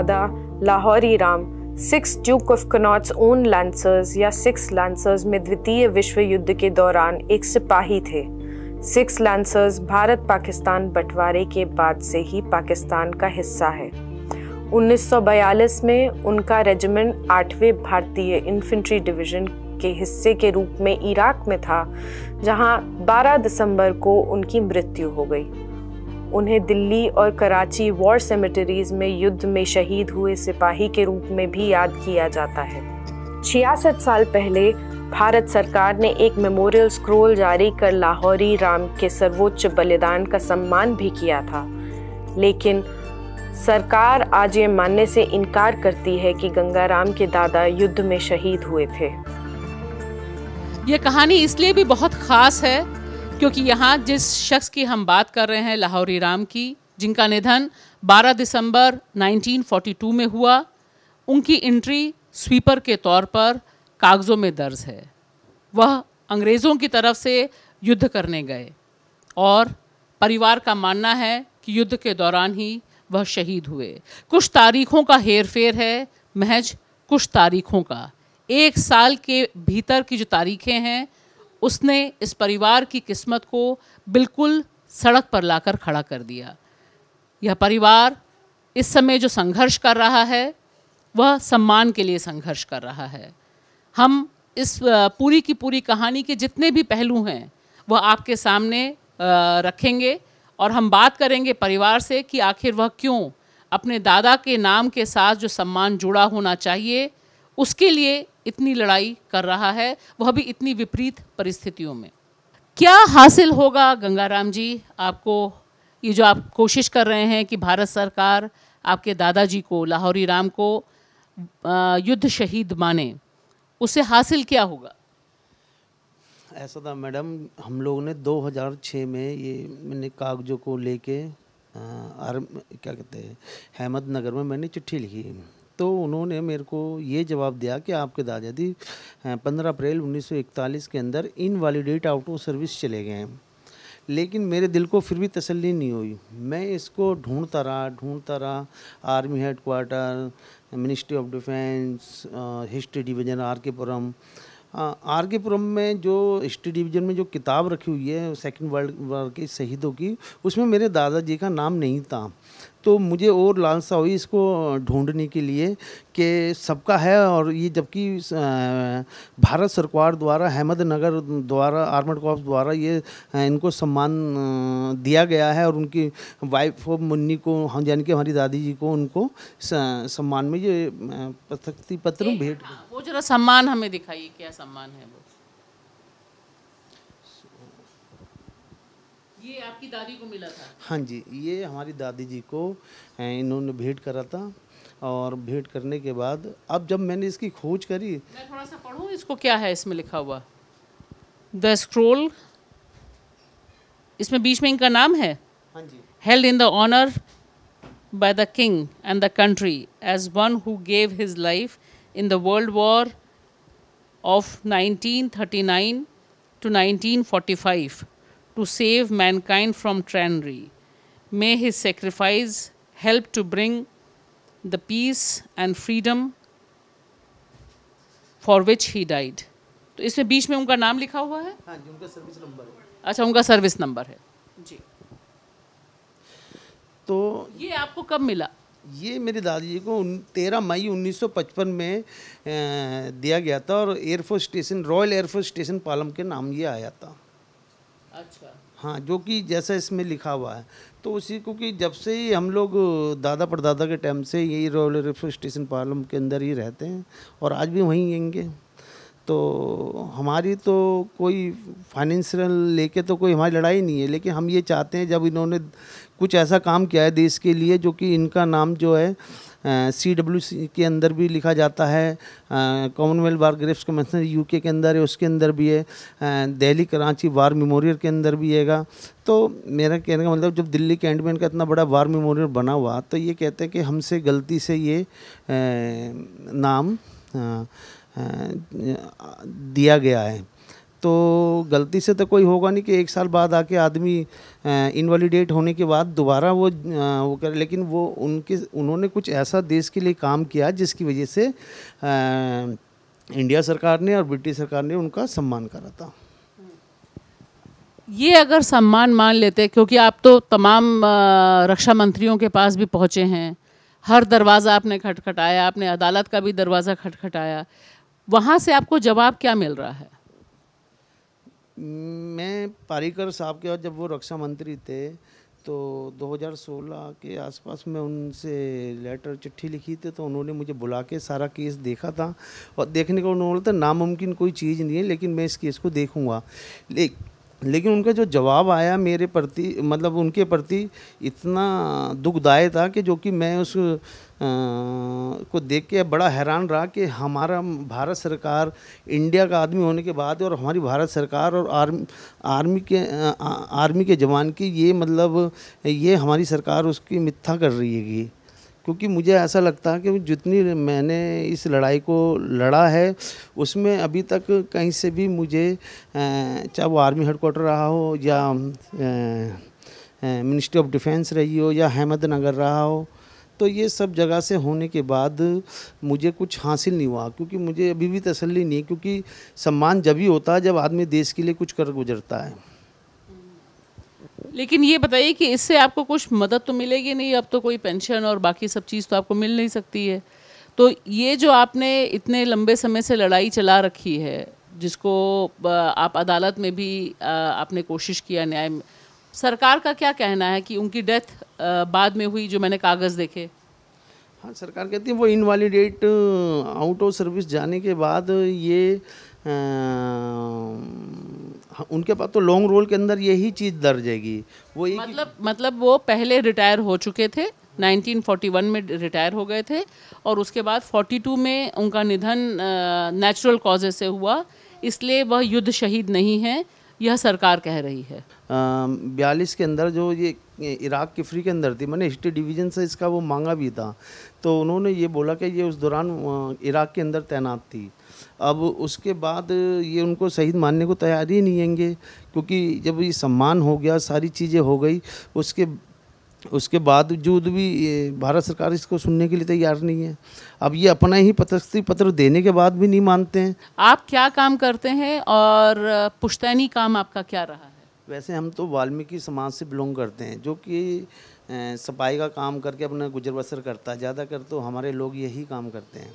Brigada, Lahori Ram, six Duke of Connaught's own lancers या six lancers में द्वितीय विश्व युद्ध के दौरान एक सिपाही थे सिक्स लैंसर्स भारत पाकिस्तान बंटवारे के बाद से ही पाकिस्तान का हिस्सा है 1942 में उनका रेजिमेंट आठवें भारतीय इन्फेंट्री डिवीजन के हिस्से के रूप में इराक में था जहां 12 दिसंबर को उनकी मृत्यु हो गई उन्हें दिल्ली और कराची वॉर सेमेटरीज में युद्ध में शहीद हुए सिपाही के रूप में भी याद किया जाता है छियासठ साल पहले भारत सरकार ने एक मेमोरियल स्क्रोल जारी कर लाहौरी राम के सर्वोच्च बलिदान का सम्मान भी किया था लेकिन सरकार आज ये मानने से इनकार करती है कि गंगाराम के दादा युद्ध में शहीद हुए थे ये कहानी इसलिए भी बहुत खास है क्योंकि यहाँ जिस शख्स की हम बात कर रहे हैं लाहौरी राम की जिनका निधन 12 दिसंबर 1942 में हुआ उनकी एंट्री स्वीपर के तौर पर कागज़ों में दर्ज है वह अंग्रेज़ों की तरफ से युद्ध करने गए और परिवार का मानना है कि युद्ध के दौरान ही वह शहीद हुए कुछ तारीखों का हेर फेर है महज कुछ तारीखों का एक साल के भीतर की जो तारीखें हैं उसने इस परिवार की किस्मत को बिल्कुल सड़क पर लाकर खड़ा कर दिया यह परिवार इस समय जो संघर्ष कर रहा है वह सम्मान के लिए संघर्ष कर रहा है हम इस पूरी की पूरी कहानी के जितने भी पहलू हैं वह आपके सामने रखेंगे और हम बात करेंगे परिवार से कि आखिर वह क्यों अपने दादा के नाम के साथ जो सम्मान जुड़ा होना चाहिए उसके लिए इतनी लड़ाई कर रहा है वह भी इतनी विपरीत परिस्थितियों में क्या हासिल होगा गंगाराम जी आपको ये जो आप कोशिश कर रहे हैं कि भारत सरकार आपके दादाजी को लाहौरी राम को युद्ध शहीद माने उससे हासिल क्या होगा ऐसा था मैडम हम लोग ने 2006 में ये मैंने कागजों को लेके आर्म क्या कहते हैं अहमदनगर में मैंने चिट्ठी लिखी तो उन्होंने मेरे को ये जवाब दिया कि आपके दादाजी पंद्रह अप्रैल 1941 के अंदर इनवालीडेट आउट ऑफ सर्विस चले गए हैं लेकिन मेरे दिल को फिर भी तसल्ली नहीं हुई मैं इसको ढूंढता रहा ढूंढता रहा army headquarter ministry of defence history division R K Puram are K पुरम में जो हिस्ट्री डिवीज़न में जो किताब रखी हुई है सेकेंड वर्ल्ड वार के शहीदों की उसमें मेरे दादाजी का नाम नहीं था तो मुझे और लालसा हुई इसको ढूंढने के लिए कि सबका है और ये जबकि भारत सरकार द्वारा अहमदनगर द्वारा आर्मड कॉप द्वारा ये इनको सम्मान दिया गया है और उनकी वाइफ और मुन्नी को हम हाँ, यानी कि हमारी दादी जी को उनको सम्मान में ये प्रशस्ति पत्र भेंट वो जरा सम्मान हमें दिखाइए क्या सम्मान है वो ये आपकी दादी को मिला था हाँ जी ये हमारी दादी जी को इन्होंने भेंट करा था और भेंट करने के बाद अब जब मैंने इसकी खोज करी मैं थोड़ा सा पढ़ू इसको क्या है इसमें लिखा हुआ द स्क्रोल इसमें बीच में इनका नाम है हाँ जी held in the honour by the king and the country as one who gave his life in the world war of 1939 to 1945 to save mankind from tyranny. May his sacrifice help to bring the peace and freedom for which he died तो इसमें बीच में उनका नाम लिखा हुआ है हाँ, उनका सर्विस नंबर है अच्छा उनका सर्विस नंबर है जी तो ये आपको कब मिला ये मेरी दादाजी को तेरह मई 1955 में दिया गया था और air force station royal air force station Palam के नाम ये आया था अच्छा हाँ जो कि जैसा इसमें लिखा हुआ है तो उसी को कि जब से ही हम लोग दादा परदादा के टाइम से यही रॉयल रेलवे स्टेशन पालम के अंदर ही रहते हैं और आज भी वहीं रहेंगे तो हमारी तो कोई फाइनेंशियल लेके तो कोई हमारी लड़ाई नहीं है लेकिन हम ये चाहते हैं जब इन्होंने कुछ ऐसा काम किया है देश के लिए जो कि इनका नाम जो है सी डब्ल्यू सी के अंदर भी लिखा जाता है Commonwealth war graves commissioner U K अंदर है उसके अंदर भी है दिल्ली कराची वार मेमोरियल के अंदर भी हैगा तो मेरा कहने का मतलब जब दिल्ली कैंटमेंट का इतना बड़ा वार मेमोरियल बना हुआ तो ये कहते हैं कि हमसे गलती से ये नाम दिया गया है तो गलती से तो कोई होगा नहीं कि एक साल बाद आके आदमी इनवैलिडेट होने के बाद दोबारा वो वो करे लेकिन वो उनके उन्होंने कुछ ऐसा देश के लिए काम किया जिसकी वजह से आ, इंडिया सरकार ने और ब्रिटिश सरकार ने उनका सम्मान करा था ये अगर सम्मान मान लेते क्योंकि आप तो तमाम रक्षा मंत्रियों के पास भी पहुँचे हैं हर दरवाज़ा आपने खटखटाया आपने अदालत का भी दरवाज़ा खटखटाया वहाँ से आपको जवाब क्या मिल रहा है मैं पारिकर साहब के बाद जब वो रक्षा मंत्री थे तो 2016 के आसपास मैं उनसे लेटर चिट्ठी लिखी थी तो उन्होंने मुझे बुला के सारा केस देखा था और देखने को उन्होंने बोला था नामुमकिन कोई चीज़ नहीं है लेकिन मैं इस केस को देखूँगा ले, लेकिन उनका जो जवाब आया मेरे प्रति मतलब उनके प्रति इतना दुखदाय था कि जो कि मैं उस आ, को देख के बड़ा हैरान रहा कि हमारा भारत सरकार इंडिया का आदमी होने के बाद और हमारी भारत सरकार और आर्म आर्मी के आ, आर्मी के जवान की ये मतलब ये हमारी सरकार उसकी मिथ्या कर रही है क्योंकि मुझे ऐसा लगता है कि जितनी मैंने इस लड़ाई को लड़ा है उसमें अभी तक कहीं से भी मुझे चाहे वो आर्मी हेडकोार्टर रहा हो या मिनिस्ट्री ऑफ डिफेंस रही हो या अहमदनगर रहा हो तो ये सब जगह से होने के बाद मुझे कुछ हासिल नहीं हुआ क्योंकि मुझे अभी भी तसल्ली नहीं क्योंकि सम्मान जब ही होता है जब आदमी देश के लिए कुछ कर गुजरता है लेकिन ये बताइए कि इससे आपको कुछ मदद तो मिलेगी नहीं अब तो कोई पेंशन और बाकी सब चीज़ तो आपको मिल नहीं सकती है तो ये जो आपने इतने लंबे समय से लड़ाई चला रखी है जिसको आप अदालत में भी आपने कोशिश किया न्याय सरकार का क्या कहना है कि उनकी डेथ बाद में हुई जो मैंने कागज़ देखे हाँ सरकार कहती है वो इनवैलिडेट आउट ऑफ सर्विस जाने के बाद ये आ, हाँ, उनके पास तो लॉन्ग रोल के अंदर यही चीज़ दर्ज है वो एक मतलब मतलब वो पहले रिटायर हो चुके थे 1941 में रिटायर हो गए थे और उसके बाद 42 में उनका निधन नेचुरल कॉजेज से हुआ इसलिए वह युद्ध शहीद नहीं है यह सरकार कह रही है बयालीस के अंदर जो ये इराक की फ्री के अंदर थी मैंने हिस्ट्री डिवीजन से इसका वो मांगा भी था तो उन्होंने ये बोला कि ये उस दौरान इराक के अंदर तैनात थी अब उसके बाद ये उनको शहीद मानने को तैयार ही नहीं होंगे क्योंकि जब ये सम्मान हो गया सारी चीज़ें हो गई उसके उसके बावजूद भी भारत सरकार इसको सुनने के लिए तैयार नहीं है अब ये अपना ही पत्रस्थी पत्र देने के बाद भी नहीं मानते हैं आप क्या काम करते हैं और पुश्तैनी काम आपका क्या रहा है वैसे हम तो वाल्मीकि समाज से बिलोंग करते हैं जो कि सफाई का काम करके अपना गुजर बसर करता है ज़्यादातर तो हमारे लोग यही काम करते हैं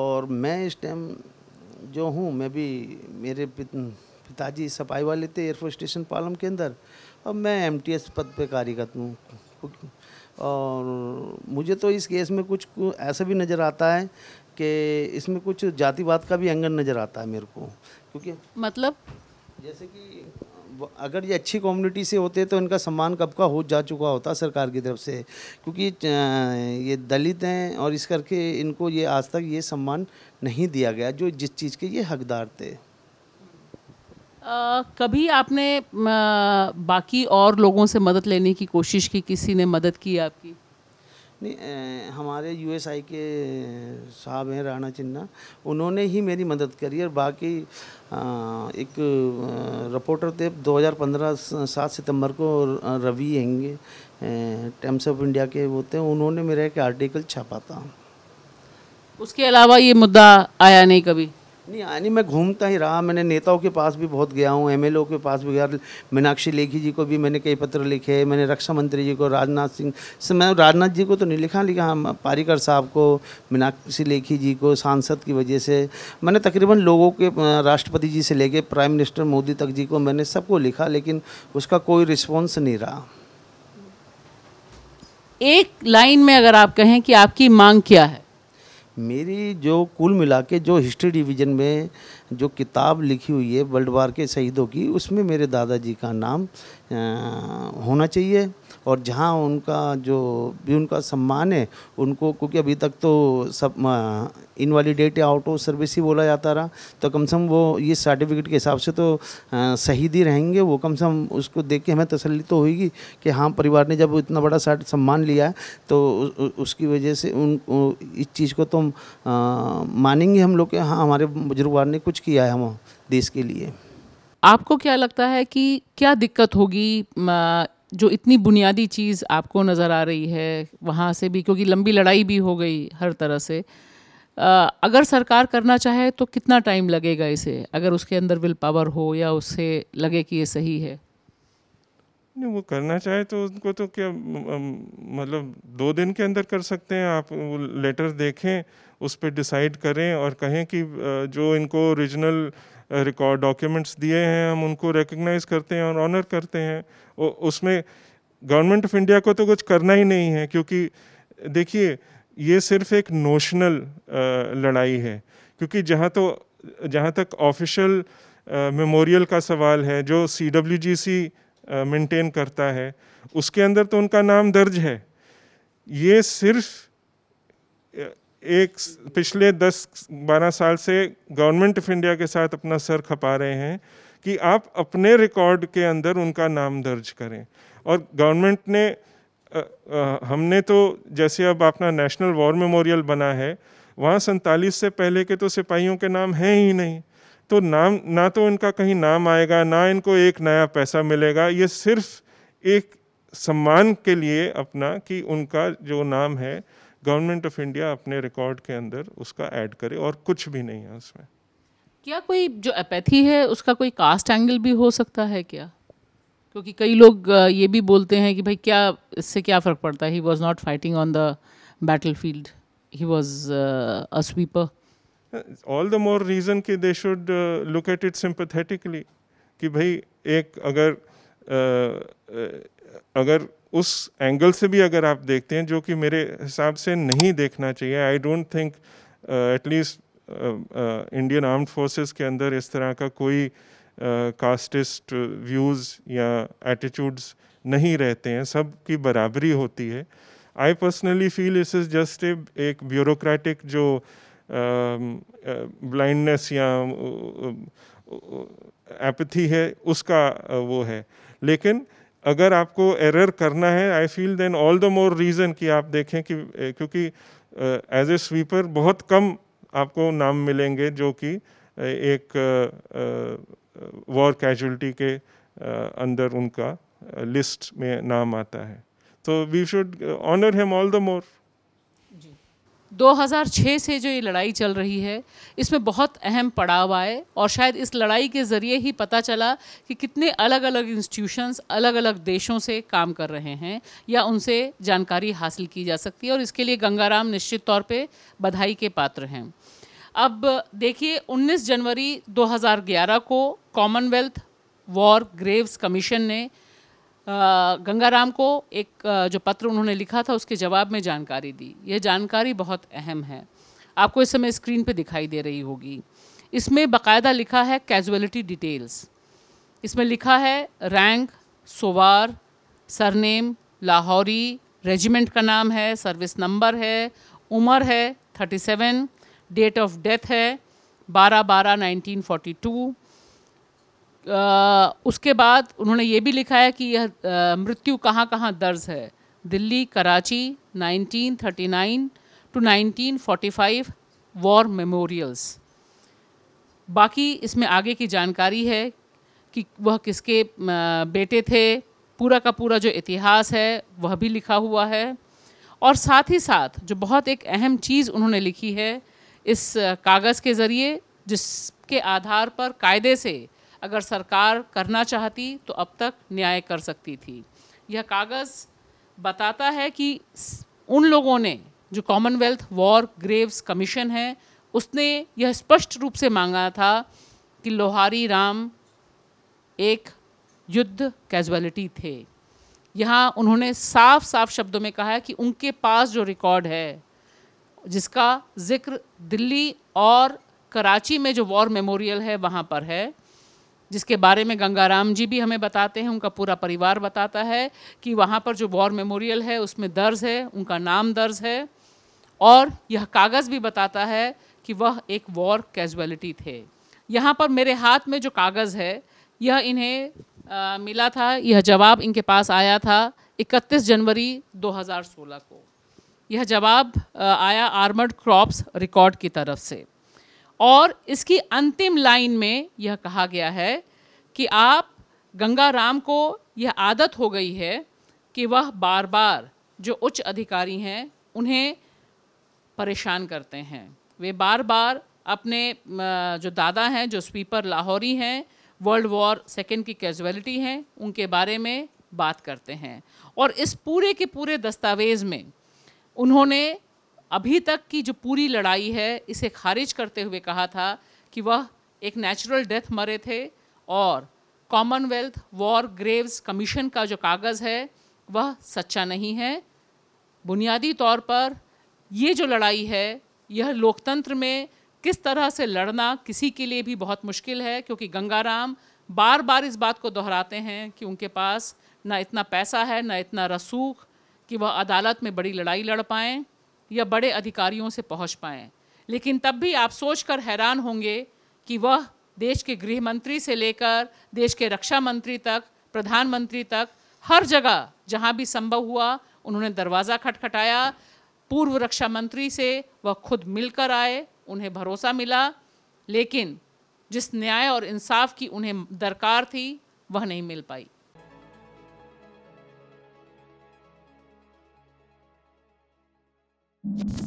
और मैं इस टाइम जो हूँ मैं भी मेरे पिताजी सफाई वाले थे एयरफोर्स स्टेशन पालम के अंदर अब मैं एमटीएस पद पे कार्यरत हूँ और मुझे तो इस केस में कुछ ऐसा भी नज़र आता है कि इसमें कुछ जातिवाद का भी एंगल नज़र आता है मेरे को क्योंकि मतलब जैसे कि अगर ये अच्छी कम्युनिटी से होते तो इनका सम्मान कब का हो जा चुका होता सरकार की तरफ से क्योंकि ये दलित हैं और इस करके इनको ये आज तक ये सम्मान नहीं दिया गया जो जिस चीज़ के ये हकदार थे आ, कभी आपने आ, बाकी और लोगों से मदद लेने की कोशिश की किसी ने मदद की आपकी नहीं हमारे यूएसआई के साहब हैं राणा चिन्ना उन्होंने ही मेरी मदद करी और बाकी एक रिपोर्टर थे 2015 सात सितंबर को रवि हेंगे टाइम्स ऑफ इंडिया के वो थे उन्होंने मेरा एक आर्टिकल छापा था उसके अलावा ये मुद्दा आया नहीं कभी नहीं यानी मैं घूमता ही रहा मैंने नेताओं के पास भी बहुत गया हूँ एम के पास भी गया मीनाक्षी लेखी जी को भी मैंने कई पत्र लिखे मैंने रक्षा मंत्री जी को राजनाथ सिंह से मैं राजनाथ जी को तो नहीं लिखा लिखा हाँ, पारिकर साहब को मीनाक्षी लेखी जी को सांसद की वजह से मैंने तकरीबन लोगों के राष्ट्रपति जी से लेके प्राइम मिनिस्टर मोदी तक जी को मैंने सबको लिखा लेकिन उसका कोई रिस्पॉन्स नहीं रहा एक लाइन में अगर आप कहें कि आपकी मांग क्या है मेरी जो कुल मिला के जो हिस्ट्री डिवीज़न में जो किताब लिखी हुई है वर्ल्ड वार के शहीदों की उसमें मेरे दादाजी का नाम होना चाहिए और जहाँ उनका जो भी उनका सम्मान है उनको क्योंकि अभी तक तो सब इनवैलिडेट या आउट ऑफ सर्विस ही बोला जाता रहा तो कम से कम वो ये सर्टिफिकेट के हिसाब से तो शहीद ही रहेंगे वो कम से कम उसको देख के हमें तसली तो होगी कि हाँ परिवार ने जब इतना बड़ा सम्मान लिया है तो उसकी वजह से उन इस चीज़ को तो मानेंगे हम लोग के हाँ हमारे बुजुर्गवार ने कुछ किया है हम देश के लिए आपको क्या लगता है कि क्या दिक्कत होगी जो इतनी बुनियादी चीज़ आपको नज़र आ रही है वहाँ से भी क्योंकि लंबी लड़ाई भी हो गई हर तरह से आ, अगर सरकार करना चाहे तो कितना टाइम लगेगा इसे अगर उसके अंदर विल पावर हो या उससे लगे कि ये सही है नहीं वो करना चाहे तो उनको तो क्या मतलब दो दिन के अंदर कर सकते हैं आप वो लेटर देखें उस पर डिसाइड करें और कहें कि जो इनको ओरिजिनल रिकॉर्ड डॉक्यूमेंट्स दिए हैं हम उनको रिकग्नाइज करते हैं और ऑनर करते हैं उसमें गवर्नमेंट ऑफ इंडिया को तो कुछ करना ही नहीं है क्योंकि देखिए ये सिर्फ एक नोशनल लड़ाई है क्योंकि जहाँ तो जहाँ तक ऑफिशियल मेमोरियल का सवाल है जो सी डब्ल्यू जी सी मेंटेन करता है उसके अंदर तो उनका नाम दर्ज है ये सिर्फ़ एक पिछले 10-12 साल से गवर्नमेंट ऑफ इंडिया के साथ अपना सर खपा रहे हैं कि आप अपने रिकॉर्ड के अंदर उनका नाम दर्ज करें और गवर्नमेंट ने आ, आ, हमने तो जैसे अब अपना नेशनल वॉर मेमोरियल बना है वहाँ सैंतालीस से पहले के तो सिपाहियों के नाम हैं ही नहीं तो नाम ना तो इनका कहीं नाम आएगा ना इनको एक नया पैसा मिलेगा ये सिर्फ एक सम्मान के लिए अपना कि उनका जो नाम है गवर्नमेंट ऑफ इंडिया अपने रिकॉर्ड के अंदर उसका ऐड करे और कुछ भी नहीं है उसमें क्या कोई जो अपैथी है उसका कोई कास्ट एंगल भी हो सकता है क्या क्योंकि कई लोग ये भी बोलते हैं कि भाई क्या इससे क्या फ़र्क पड़ता है he was not fighting on the battle field he was a sweeper all the more reason कि they should look at it sympathetically कि भाई एक अगर अगर उस एंगल से भी अगर आप देखते हैं जो कि मेरे हिसाब से नहीं देखना चाहिए I don't think at least Indian armed forces के अंदर इस तरह का कोई कास्टिस्ट व्यूज़ या एटीट्यूड्स नहीं रहते हैं सब की बराबरी होती है I personally feel this is just एक ब्यूरोक्रेटिक जो ब्लाइंडनेस या एपथी है उसका वो है लेकिन अगर आपको एरर करना है I feel then all the more reason कि आप देखें कि क्योंकि एज ए स्वीपर बहुत कम आपको नाम मिलेंगे जो कि एक वॉर uh, कैजुअलिटी uh, के uh, अंदर उनका लिस्ट में नाम आता है तो we should honour him all the more 2006 से जो ये लड़ाई चल रही है इसमें बहुत अहम पड़ाव आए और शायद इस लड़ाई के ज़रिए ही पता चला कि कितने अलग अलग इंस्टीट्यूशंस अलग अलग देशों से काम कर रहे हैं या उनसे जानकारी हासिल की जा सकती है और इसके लिए गंगाराम निश्चित तौर पे बधाई के पात्र हैं अब देखिए 19 जनवरी 2011 को कॉमनवेल्थ वॉर ग्रेव्स कमीशन ने गंगाराम को एक जो पत्र उन्होंने लिखा था उसके जवाब में जानकारी दी यह जानकारी बहुत अहम है आपको इस समय स्क्रीन पर दिखाई दे रही होगी इसमें बाकायदा लिखा है कैजुअलिटी डिटेल्स इसमें लिखा है रैंक सोवार सरनेम लाहौरी रेजिमेंट का नाम है सर्विस नंबर है उम्र है 37 डेट ऑफ डेथ है 12 बारह नाइनटीन फोर्टी टू उसके बाद उन्होंने ये भी लिखा है कि यह मृत्यु कहाँ कहाँ दर्ज है Delhi Karachi 1939 to 1945 war memorials बाकी इसमें आगे की जानकारी है कि वह किसके बेटे थे पूरा का पूरा जो इतिहास है वह भी लिखा हुआ है और साथ ही साथ जो बहुत एक अहम चीज़ उन्होंने लिखी है इस कागज़ के ज़रिए जिसके आधार पर कायदे से अगर सरकार करना चाहती तो अब तक न्याय कर सकती थी यह कागज़ बताता है कि उन लोगों ने जो कॉमनवेल्थ वॉर ग्रेव्स कमीशन है उसने यह स्पष्ट रूप से मांगा था कि लोहारी राम एक युद्ध कैजुअलिटी थे यहाँ उन्होंने साफ साफ शब्दों में कहा है कि उनके पास जो रिकॉर्ड है जिसका जिक्र दिल्ली और कराची में जो वॉर मेमोरियल है वहाँ पर है जिसके बारे में गंगाराम जी भी हमें बताते हैं उनका पूरा परिवार बताता है कि वहाँ पर जो वॉर मेमोरियल है उसमें दर्ज है उनका नाम दर्ज है और यह कागज़ भी बताता है कि वह एक वॉर कैजुअलिटी थे यहाँ पर मेरे हाथ में जो कागज़ है यह इन्हें आ, मिला था यह जवाब इनके पास आया था 31 जनवरी 2016 को यह जवाब आया आर्मर्ड क्रॉप्स रिकॉर्ड की तरफ से और इसकी अंतिम लाइन में यह कहा गया है कि आप गंगा राम को यह आदत हो गई है कि वह बार बार जो उच्च अधिकारी हैं उन्हें परेशान करते हैं वे बार बार अपने जो दादा हैं जो स्वीपर लाहौरी हैं वर्ल्ड वॉर सेकेंड की कैजुअलिटी हैं उनके बारे में बात करते हैं और इस पूरे के पूरे दस्तावेज़ में उन्होंने अभी तक की जो पूरी लड़ाई है इसे खारिज करते हुए कहा था कि वह एक नेचुरल डेथ मरे थे और कॉमनवेल्थ वॉर ग्रेव्स कमीशन का जो कागज़ है वह सच्चा नहीं है बुनियादी तौर पर ये जो लड़ाई है यह लोकतंत्र में किस तरह से लड़ना किसी के लिए भी बहुत मुश्किल है क्योंकि गंगाराम बार बार इस बात को दोहराते हैं कि उनके पास ना इतना पैसा है ना इतना रसूख कि वह अदालत में बड़ी लड़ाई लड़ पाएँ या बड़े अधिकारियों से पहुंच पाए लेकिन तब भी आप सोच कर हैरान होंगे कि वह देश के गृह मंत्री से लेकर देश के रक्षा मंत्री तक प्रधानमंत्री तक हर जगह जहां भी संभव हुआ उन्होंने दरवाज़ा खटखटाया पूर्व रक्षा मंत्री से वह खुद मिलकर आए उन्हें भरोसा मिला लेकिन जिस न्याय और इंसाफ की उन्हें दरकार थी वह नहीं मिल पाई you